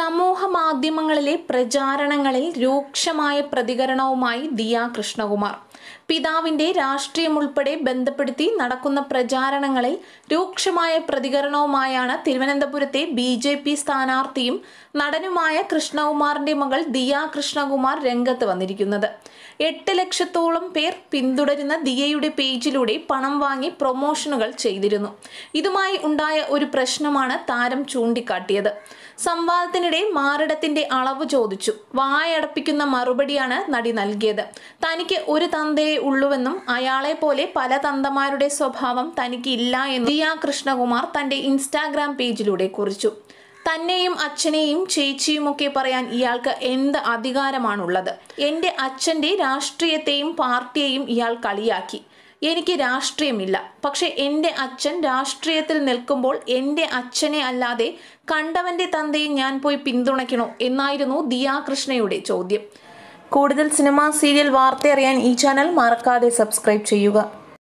സമൂഹ മാധ്യമങ്ങളിലെ പ്രചാരണങ്ങളിൽ രൂക്ഷമായ പ്രതികരണവുമായി ദിയ കൃഷ്ണകുമാർ പിതാവിന്റെ രാഷ്ട്രീയം ഉൾപ്പെടെ ബന്ധപ്പെടുത്തി നടക്കുന്ന പ്രചാരണങ്ങളിൽ രൂക്ഷമായ പ്രതികരണവുമായാണ് തിരുവനന്തപുരത്തെ ബി ജെ പി സ്ഥാനാർത്ഥിയും നടനുമായ കൃഷ്ണകുമാറിന്റെ മകൾ ദിയ കൃഷ്ണകുമാർ രംഗത്ത് വന്നിരിക്കുന്നത് എട്ട് ലക്ഷത്തോളം പേർ പിന്തുടരുന്ന ദിയയുടെ പേജിലൂടെ പണം വാങ്ങി പ്രൊമോഷനുകൾ ചെയ്തിരുന്നു ഇതുമായി ഉണ്ടായ ഒരു പ്രശ്നമാണ് താരം ചൂണ്ടിക്കാട്ടിയത് സംവാദത്തിന് അതിനിടെ മാറിടത്തിന്റെ അളവ് ചോദിച്ചു വായടപ്പിക്കുന്ന മറുപടിയാണ് നടി നൽകിയത് തനിക്ക് ഒരു തന്തയെ ഉള്ളുവെന്നും അയാളെ പോലെ പല തന്തമാരുടെ സ്വഭാവം തനിക്ക് ഇല്ല എന്നും ദിയ കൃഷ്ണകുമാർ തന്റെ ഇൻസ്റ്റാഗ്രാം പേജിലൂടെ കുറിച്ചു തന്നെയും അച്ഛനെയും ചേച്ചിയുമൊക്കെ പറയാൻ ഇയാൾക്ക് എന്ത് അധികാരമാണുള്ളത് എൻ്റെ അച്ഛന്റെ രാഷ്ട്രീയത്തെയും പാർട്ടിയെയും ഇയാൾ കളിയാക്കി എനിക്ക് രാഷ്ട്രീയമില്ല പക്ഷെ എൻ്റെ അച്ഛൻ രാഷ്ട്രീയത്തിൽ നിൽക്കുമ്പോൾ എൻ്റെ അച്ഛനെ അല്ലാതെ കണ്ടവൻ്റെ തന്തയെ ഞാൻ പോയി പിന്തുണയ്ക്കണോ എന്നായിരുന്നു ദിയാകൃഷ്ണയുടെ ചോദ്യം കൂടുതൽ സിനിമ സീരിയൽ വാർത്ത അറിയാൻ ഈ ചാനൽ മറക്കാതെ സബ്സ്ക്രൈബ് ചെയ്യുക